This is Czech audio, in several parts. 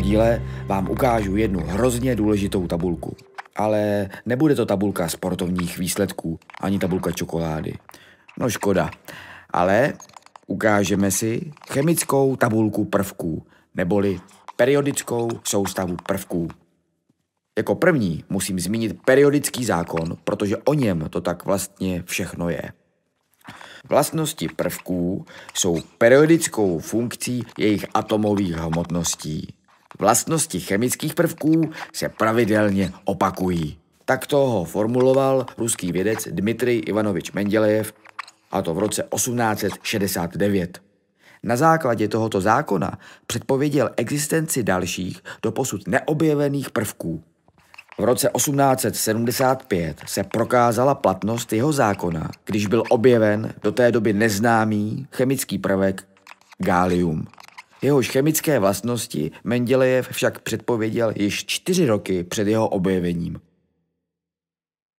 díle vám ukážu jednu hrozně důležitou tabulku. Ale nebude to tabulka sportovních výsledků, ani tabulka čokolády. No škoda. Ale ukážeme si chemickou tabulku prvků, neboli periodickou soustavu prvků. Jako první musím zmínit periodický zákon, protože o něm to tak vlastně všechno je. Vlastnosti prvků jsou periodickou funkcí jejich atomových hmotností. Vlastnosti chemických prvků se pravidelně opakují. Tak toho formuloval ruský vědec Dmitrij Ivanovič Mendelejev a to v roce 1869. Na základě tohoto zákona předpověděl existenci dalších doposud neobjevených prvků. V roce 1875 se prokázala platnost jeho zákona, když byl objeven do té doby neznámý chemický prvek gálium. Jehož chemické vlastnosti Mendelejev však předpověděl již čtyři roky před jeho objevením.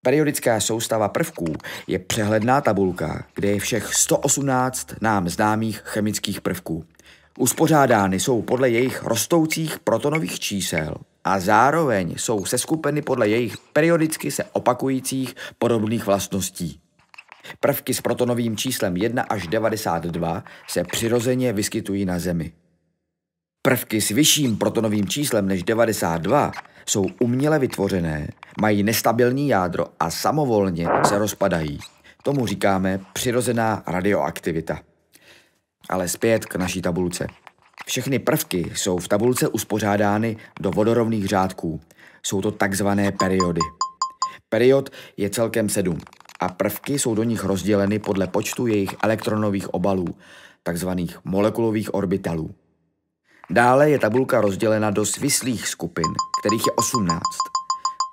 Periodická soustava prvků je přehledná tabulka, kde je všech 118 nám známých chemických prvků. Uspořádány jsou podle jejich rostoucích protonových čísel a zároveň jsou seskupeny podle jejich periodicky se opakujících podobných vlastností. Prvky s protonovým číslem 1 až 92 se přirozeně vyskytují na Zemi. Prvky s vyšším protonovým číslem než 92 jsou uměle vytvořené, mají nestabilní jádro a samovolně se rozpadají. Tomu říkáme přirozená radioaktivita. Ale zpět k naší tabulce. Všechny prvky jsou v tabulce uspořádány do vodorovných řádků. Jsou to takzvané periody. Period je celkem sedm a prvky jsou do nich rozděleny podle počtu jejich elektronových obalů, takzvaných molekulových orbitalů. Dále je tabulka rozdělena do svislých skupin, kterých je 18.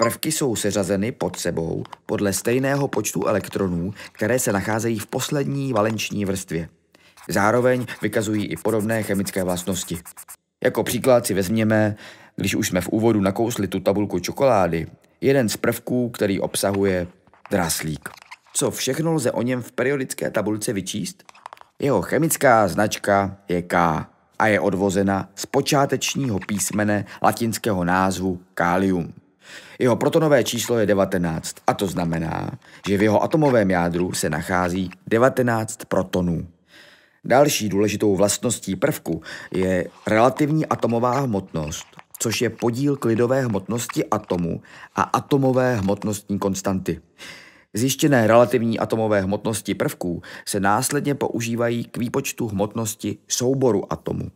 Prvky jsou seřazeny pod sebou podle stejného počtu elektronů, které se nacházejí v poslední valenční vrstvě. Zároveň vykazují i podobné chemické vlastnosti. Jako příklad si vezměme, když už jsme v úvodu nakousli tu tabulku čokolády, jeden z prvků, který obsahuje draslík. Co všechno lze o něm v periodické tabulce vyčíst? Jeho chemická značka je K a je odvozena z počátečního písmene latinského názvu kalium. Jeho protonové číslo je 19 a to znamená, že v jeho atomovém jádru se nachází 19 protonů. Další důležitou vlastností prvku je relativní atomová hmotnost, což je podíl klidové hmotnosti atomu a atomové hmotnostní konstanty. Zjištěné relativní atomové hmotnosti prvků se následně používají k výpočtu hmotnosti souboru atomů.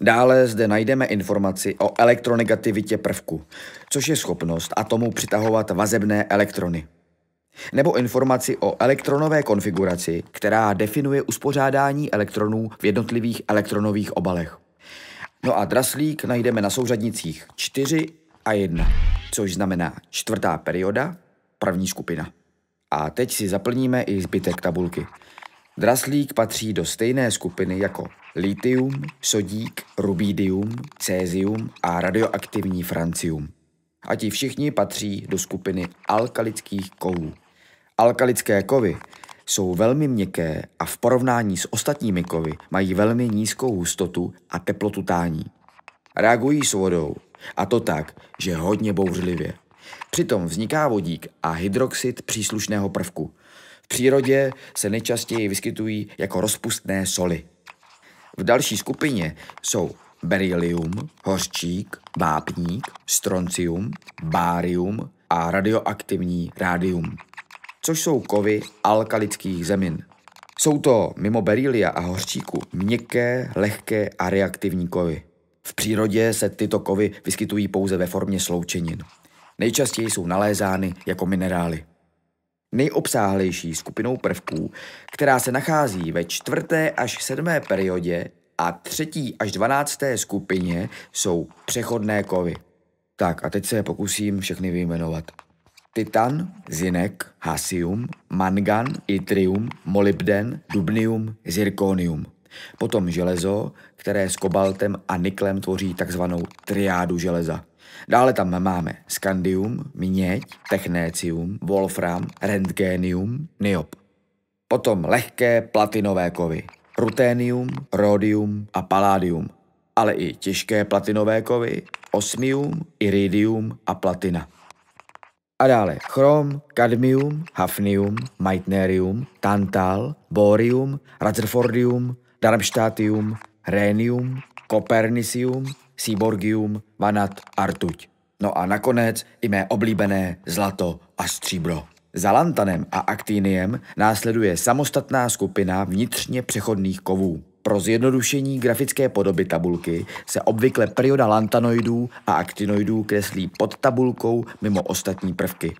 Dále zde najdeme informaci o elektronegativitě prvku, což je schopnost atomu přitahovat vazebné elektrony. Nebo informaci o elektronové konfiguraci, která definuje uspořádání elektronů v jednotlivých elektronových obalech. No a draslík najdeme na souřadnicích 4 a 1, což znamená čtvrtá perioda, první skupina. A teď si zaplníme i zbytek tabulky. Draslík patří do stejné skupiny jako litium, sodík, rubidium, cézium a radioaktivní francium. A ti všichni patří do skupiny alkalických kovů. Alkalické kovy jsou velmi měkké a v porovnání s ostatními kovy mají velmi nízkou hustotu a teplotu tání. Reagují s vodou, a to tak, že hodně bouřlivě. Přitom vzniká vodík a hydroxid příslušného prvku. V přírodě se nejčastěji vyskytují jako rozpustné soli. V další skupině jsou berylium, hořčík, vápník, stroncium, bárium a radioaktivní rádium, což jsou kovy alkalických zemin. Jsou to mimo berylia a hořčíku měkké, lehké a reaktivní kovy. V přírodě se tyto kovy vyskytují pouze ve formě sloučenin. Nejčastěji jsou nalézány jako minerály. Nejobsáhlejší skupinou prvků, která se nachází ve čtvrté až sedmé periodě a třetí až dvanácté skupině, jsou přechodné kovy. Tak a teď se pokusím všechny vyjmenovat. Titan, zinek, hasium, mangan, itrium, molybden, dubnium, zirkonium. Potom železo, které s kobaltem a niklem tvoří takzvanou triádu železa. Dále tam máme skandium, měď, technécium, wolfram, rentgenium, niob. Potom lehké platinové kovy, ruténium, rhodium a paládium, ale i těžké platinové kovy, osmium, iridium a platina. A dále chrom, kadmium, hafnium, maitnerium, tantal, borium, rutherfordium, darmstadtium, rénium, Kopernicium, Cyborgium, Vanat Artuť. No a nakonec i mé oblíbené zlato a stříbro. Za lantanem a aktiniem následuje samostatná skupina vnitřně přechodných kovů. Pro zjednodušení grafické podoby tabulky se obvykle prioda lantanoidů a aktinoidů kreslí pod tabulkou mimo ostatní prvky.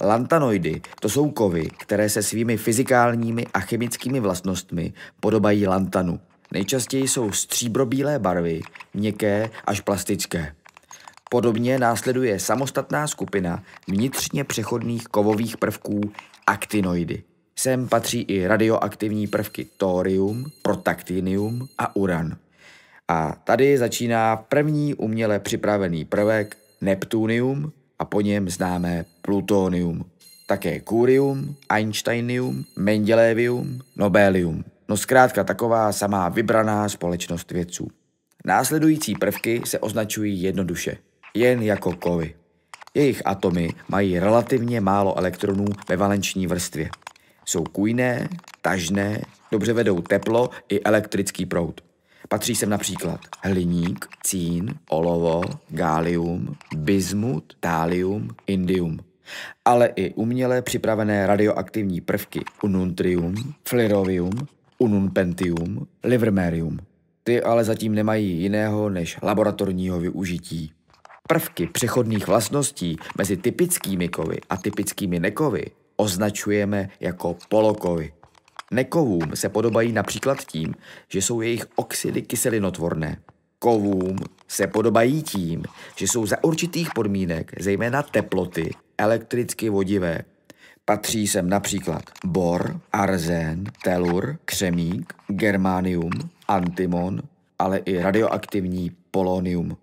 Lantanoidy to jsou kovy, které se svými fyzikálními a chemickými vlastnostmi podobají lantanu – Nejčastěji jsou stříbrobílé barvy, měkké až plastické. Podobně následuje samostatná skupina vnitřně přechodných kovových prvků aktinoidy. Sem patří i radioaktivní prvky thorium, protaktinium a uran. A tady začíná první uměle připravený prvek neptunium a po něm známe plutonium. Také kurium, einsteinium, mendelevium, nobelium no zkrátka taková samá vybraná společnost vědců. Následující prvky se označují jednoduše, jen jako kovy. Jejich atomy mají relativně málo elektronů ve valenční vrstvě. Jsou kujné, tažné, dobře vedou teplo i elektrický proud. Patří sem například hliník, cín, olovo, gálium, bismut, tálium, indium. Ale i uměle připravené radioaktivní prvky ununtrium, flirovium, Unum Pentium, Livermerium. Ty ale zatím nemají jiného než laboratorního využití. Prvky přechodných vlastností mezi typickými kovy a typickými nekovy označujeme jako polokovy. Nekovům se podobají například tím, že jsou jejich oxidy kyselinotvorné. Kovům se podobají tím, že jsou za určitých podmínek, zejména teploty, elektricky vodivé, Patří sem například bor, arzén, telur, křemík, germánium, antimon, ale i radioaktivní polonium.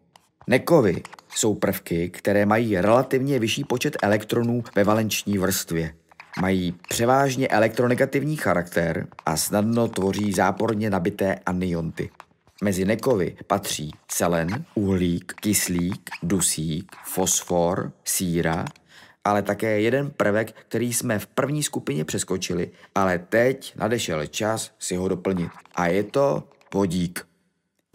Nekovy jsou prvky, které mají relativně vyšší počet elektronů ve valenční vrstvě. Mají převážně elektronegativní charakter a snadno tvoří záporně nabité anionty. Mezi nekovy patří selen, uhlík, kyslík, dusík, fosfor, síra, ale také jeden prvek, který jsme v první skupině přeskočili, ale teď nadešel čas si ho doplnit. A je to podík.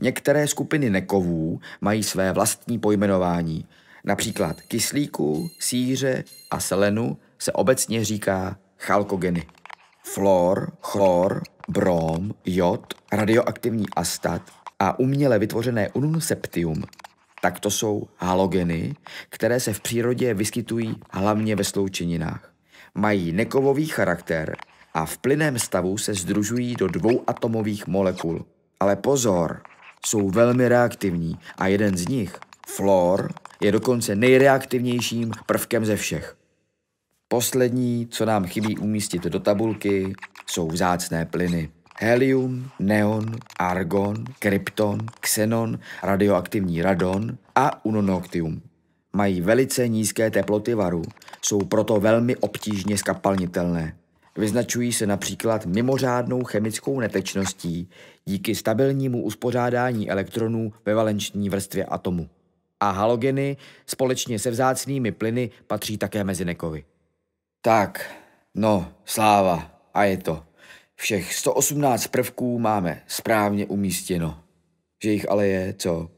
Některé skupiny nekovů mají své vlastní pojmenování. Například kyslíku, síře a selenu se obecně říká chalkogeny. Flor, chlor, brom, jod, radioaktivní astat a uměle vytvořené ununseptium tak to jsou halogeny, které se v přírodě vyskytují hlavně ve sloučeninách. Mají nekovový charakter a v plynném stavu se združují do dvou atomových molekul. Ale pozor, jsou velmi reaktivní a jeden z nich, flor, je dokonce nejreaktivnějším prvkem ze všech. Poslední, co nám chybí umístit do tabulky, jsou vzácné plyny helium, neon, argon, krypton, xenon, radioaktivní radon a unonoctium. Mají velice nízké teploty varu, jsou proto velmi obtížně skapalnitelné. Vyznačují se například mimořádnou chemickou netečností díky stabilnímu uspořádání elektronů ve valenční vrstvě atomu. A halogeny společně se vzácnými plyny patří také mezi nekovy. Tak, no, sláva, a je to. Všech 118 prvků máme správně umístěno, že jich ale je co?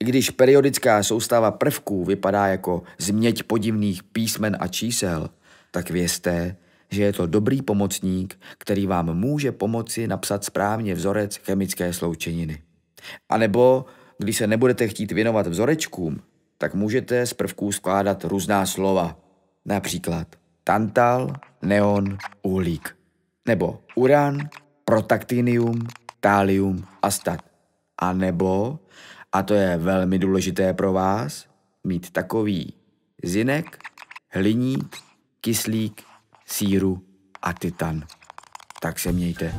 I když periodická soustava prvků vypadá jako změť podivných písmen a čísel, tak vězte, že je to dobrý pomocník, který vám může pomoci napsat správně vzorec chemické sloučeniny. A nebo, když se nebudete chtít věnovat vzorečkům, tak můžete z prvků skládat různá slova. Například tantal, neon, uhlík nebo uran, protaktinium, tálium a stat. A nebo, a to je velmi důležité pro vás, mít takový zinek, hliník, kyslík, síru a titan. Tak se mějte.